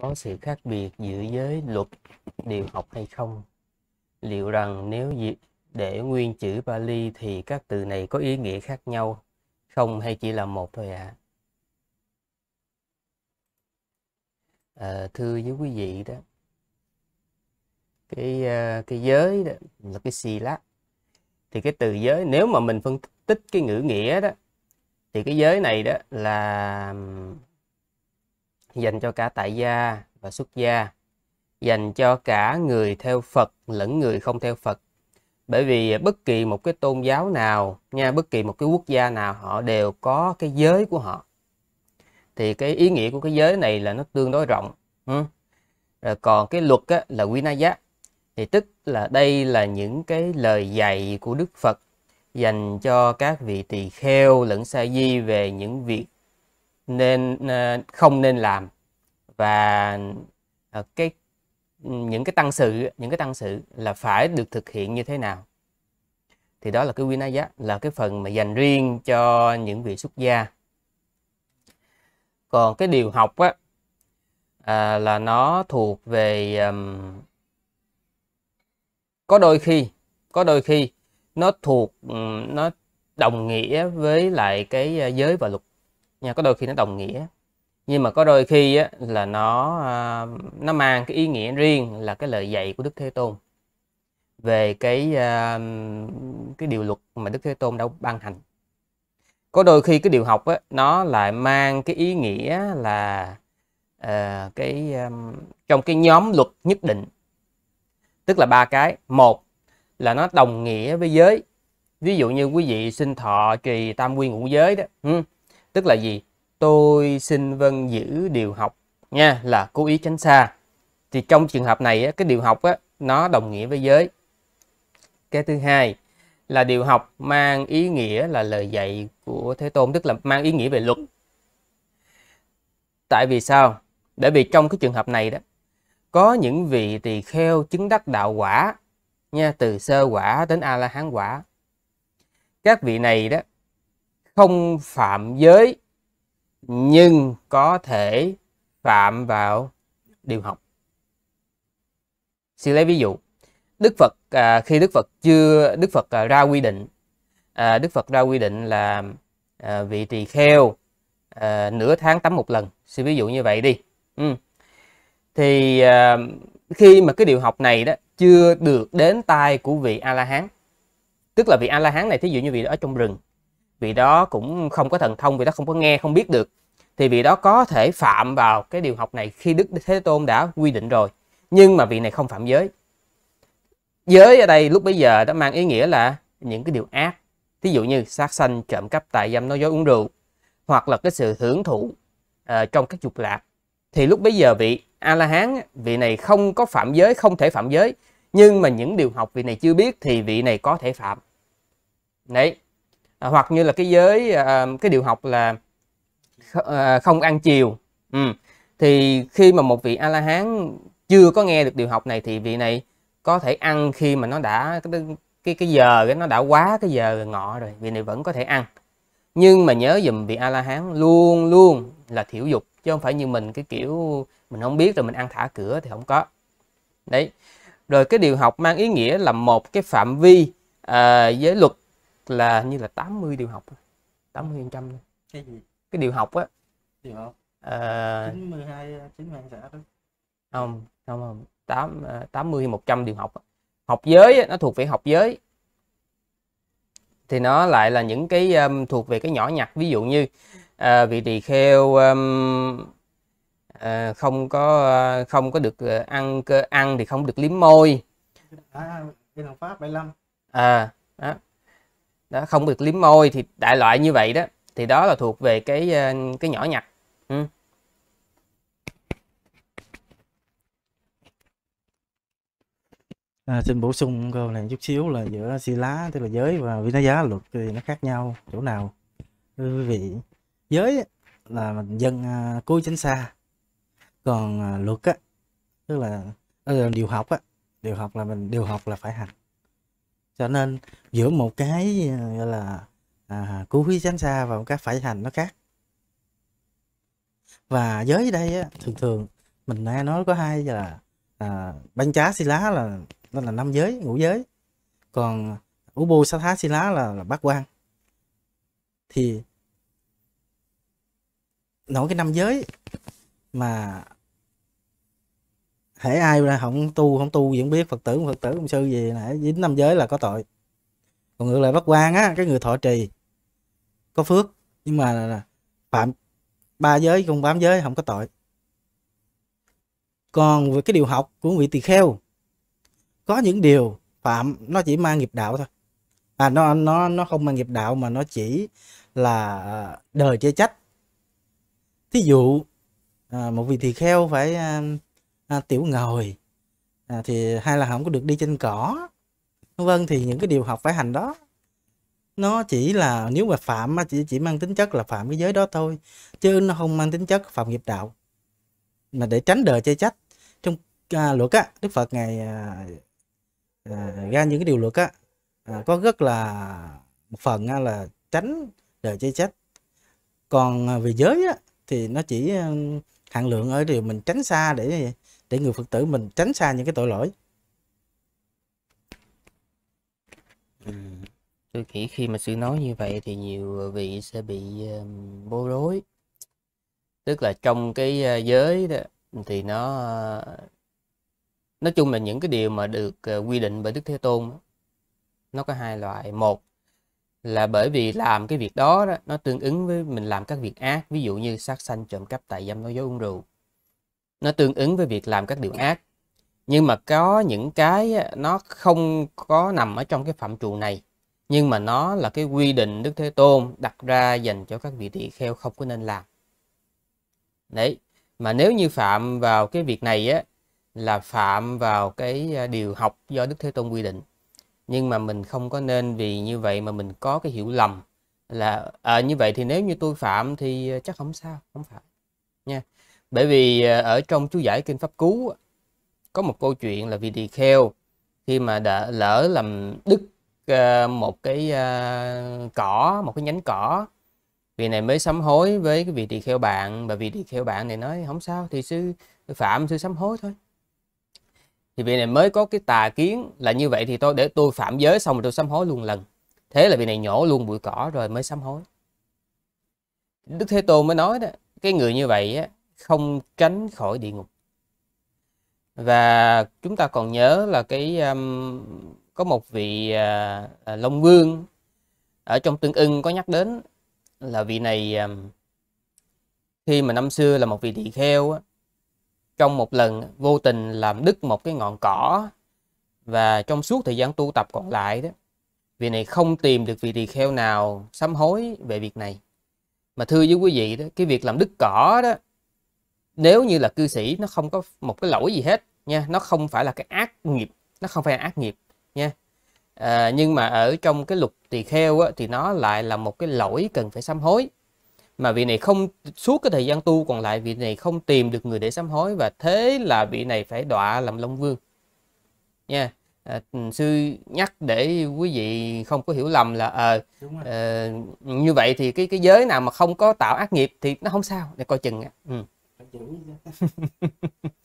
có sự khác biệt giữa giới luật điều học hay không? Liệu rằng nếu để nguyên chữ Bali thì các từ này có ý nghĩa khác nhau không hay chỉ là một thôi ạ? À? À, thưa với quý vị đó, cái à, cái giới đó là cái sila thì cái từ giới nếu mà mình phân tích cái ngữ nghĩa đó thì cái giới này đó là dành cho cả tại gia và xuất gia, dành cho cả người theo Phật lẫn người không theo Phật. Bởi vì bất kỳ một cái tôn giáo nào, nha, bất kỳ một cái quốc gia nào họ đều có cái giới của họ. Thì cái ý nghĩa của cái giới này là nó tương đối rộng. Ừ. Rồi còn cái luật á, là Vinaya thì tức là đây là những cái lời dạy của Đức Phật dành cho các vị tỳ kheo lẫn sa di về những việc nên ờ, không nên làm và ờ, cái những cái tăng sự những cái tăng sự là phải được thực hiện như thế nào thì đó là cái vinaya là cái phần mà dành riêng cho những vị xuất gia còn cái điều học á à, là nó thuộc về um, có đôi khi có đôi khi nó thuộc nó đồng nghĩa với lại cái ờ, giới và luật nha có đôi khi nó đồng nghĩa nhưng mà có đôi khi á, là nó à, nó mang cái ý nghĩa riêng là cái lời dạy của Đức Thế Tôn về cái à, cái điều luật mà Đức Thế Tôn đã ban hành có đôi khi cái điều học á, nó lại mang cái ý nghĩa là à, cái um, trong cái nhóm luật nhất định tức là ba cái một là nó đồng nghĩa với giới ví dụ như quý vị sinh thọ trì tam quy ngũ giới đó tức là gì tôi xin vân giữ điều học nha là cố ý tránh xa thì trong trường hợp này cái điều học nó đồng nghĩa với giới cái thứ hai là điều học mang ý nghĩa là lời dạy của thế tôn tức là mang ý nghĩa về luật tại vì sao bởi vì trong cái trường hợp này đó có những vị tỳ kheo chứng đắc đạo quả nha từ sơ quả đến a la hán quả các vị này đó không phạm giới nhưng có thể phạm vào điều học. Xin lấy ví dụ, Đức Phật à, khi Đức Phật chưa Đức Phật à, ra quy định, à, Đức Phật ra quy định là à, vị tỳ kheo à, nửa tháng tắm một lần. Xin ví dụ như vậy đi. Ừ. Thì à, khi mà cái điều học này đó chưa được đến tay của vị A La Hán, tức là vị A La Hán này thí dụ như vị đó ở trong rừng vị đó cũng không có thần thông vị đó không có nghe không biết được thì vị đó có thể phạm vào cái điều học này khi đức thế tôn đã quy định rồi nhưng mà vị này không phạm giới giới ở đây lúc bây giờ đã mang ý nghĩa là những cái điều ác thí dụ như sát sanh trộm cắp tài dâm nói dối uống rượu hoặc là cái sự hưởng thụ uh, trong các dục lạc thì lúc bấy giờ vị a la hán vị này không có phạm giới không thể phạm giới nhưng mà những điều học vị này chưa biết thì vị này có thể phạm đấy À, hoặc như là cái giới à, cái điều học là à, không ăn chiều ừ. thì khi mà một vị a la hán chưa có nghe được điều học này thì vị này có thể ăn khi mà nó đã cái cái, cái giờ nó đã quá cái giờ ngọ rồi vị này vẫn có thể ăn nhưng mà nhớ dùm vị a la hán luôn luôn là thiểu dục chứ không phải như mình cái kiểu mình không biết rồi mình ăn thả cửa thì không có đấy rồi cái điều học mang ý nghĩa là một cái phạm vi à, giới luật là như là 80 điều học 80 phần trăm cái gì cái điều học á điều học à... 92 92 xã đó không không không tám à, tám mươi một trăm điều học học giới nó thuộc về học giới thì nó lại là những cái um, thuộc về cái nhỏ nhặt ví dụ như uh, vị tỳ kheo um, uh, không có uh, không có được uh, ăn cơ ăn thì không được liếm môi à, cái pháp 75 à đó, không được liếm môi thì đại loại như vậy đó thì đó là thuộc về cái ờ, cái nhỏ nhặt ừ. À, xin bổ sung câu này chút xíu là giữa si lá tức là giới và vi ná giá luật thì nó khác nhau chỗ nào quý vị giới là dân à, cúi xa còn à, luật á tức là ờ, điều học á điều học là mình điều học là phải hành cho nên giữa một cái gọi là à, cú hí tránh xa và một cái phải hành nó khác và giới đây á, thường thường mình nghe nói có hai là à, bánh trá xì lá là nó là năm giới ngũ giới còn u bu sa thá xì lá là, là bát quan thì nói cái năm giới mà hễ ai ra không tu không tu vẫn biết phật tử phật tử ông sư gì nãy dính năm giới là có tội còn ngược lại bất quan á cái người thọ trì có phước nhưng mà phạm ba giới cùng bám giới không có tội còn về cái điều học của vị tỳ kheo có những điều phạm nó chỉ mang nghiệp đạo thôi à nó nó nó không mang nghiệp đạo mà nó chỉ là à, đời chơi trách thí dụ à, một vị tỳ kheo phải à, à, tiểu ngồi à, thì hay là không có được đi trên cỏ vân thì những cái điều học phải hành đó nó chỉ là nếu mà phạm chỉ chỉ mang tính chất là phạm cái giới đó thôi chứ nó không mang tính chất phạm nghiệp đạo mà để tránh đời chê trách trong à, luật á đức phật ngày à, à, ra những cái điều luật á à, có rất là một phần á, là tránh đời chê trách còn à, về giới á, thì nó chỉ hạn lượng ở điều mình tránh xa để để người phật tử mình tránh xa những cái tội lỗi ừ. tôi nghĩ khi mà sư nói như vậy thì nhiều vị sẽ bị um, bối rối tức là trong cái à, giới đó thì nó à, nói chung là những cái điều mà được à, quy định bởi đức thế tôn nó có hai loại một là bởi vì làm cái việc đó, đó nó tương ứng với mình làm các việc ác ví dụ như sát sanh trộm cắp tài dâm nói dối uống rượu nó tương ứng với việc làm các điều ác nhưng mà có những cái nó không có nằm ở trong cái phạm trù này nhưng mà nó là cái quy định Đức Thế Tôn đặt ra dành cho các vị tỳ kheo không có nên làm đấy mà nếu như phạm vào cái việc này á là phạm vào cái à, điều học do Đức Thế Tôn quy định nhưng mà mình không có nên vì như vậy mà mình có cái hiểu lầm là à, như vậy thì nếu như tôi phạm thì à, chắc không sao không phải nha bởi vì à, ở trong chú giải kinh pháp cú có một câu chuyện là vì tỳ kheo khi mà đã lỡ làm đứt à, một cái à, cỏ một cái nhánh cỏ vì này mới sám hối với cái vị tỳ kheo bạn và vị tỳ kheo bạn này nói không sao thì sư phạm sư sám hối thôi thì vị này mới có cái tà kiến là như vậy thì tôi để tôi phạm giới xong rồi tôi sám hối luôn lần thế là vị này nhổ luôn bụi cỏ rồi mới sám hối đức thế tôn mới nói đó cái người như vậy á, không tránh khỏi địa ngục và chúng ta còn nhớ là cái um, có một vị uh, Long Vương ở trong Tương Ưng có nhắc đến là vị này um, khi mà năm xưa là một vị tỳ kheo trong một lần vô tình làm đứt một cái ngọn cỏ và trong suốt thời gian tu tập còn lại đó vị này không tìm được vị tỳ kheo nào sám hối về việc này mà thưa với quý vị đó cái việc làm đứt cỏ đó nếu như là cư sĩ nó không có một cái lỗi gì hết nha nó không phải là cái ác nghiệp nó không phải là ác nghiệp nha à, nhưng mà ở trong cái lục tỳ kheo á, thì nó lại là một cái lỗi cần phải sám hối mà vị này không suốt cái thời gian tu còn lại vị này không tìm được người để sám hối và thế là vị này phải đọa làm long vương nha à, ừ, sư nhắc để quý vị không có hiểu lầm là à, à, như vậy thì cái cái giới nào mà không có tạo ác nghiệp thì nó không sao để coi chừng à. ừ. 呵呵呵呵呵。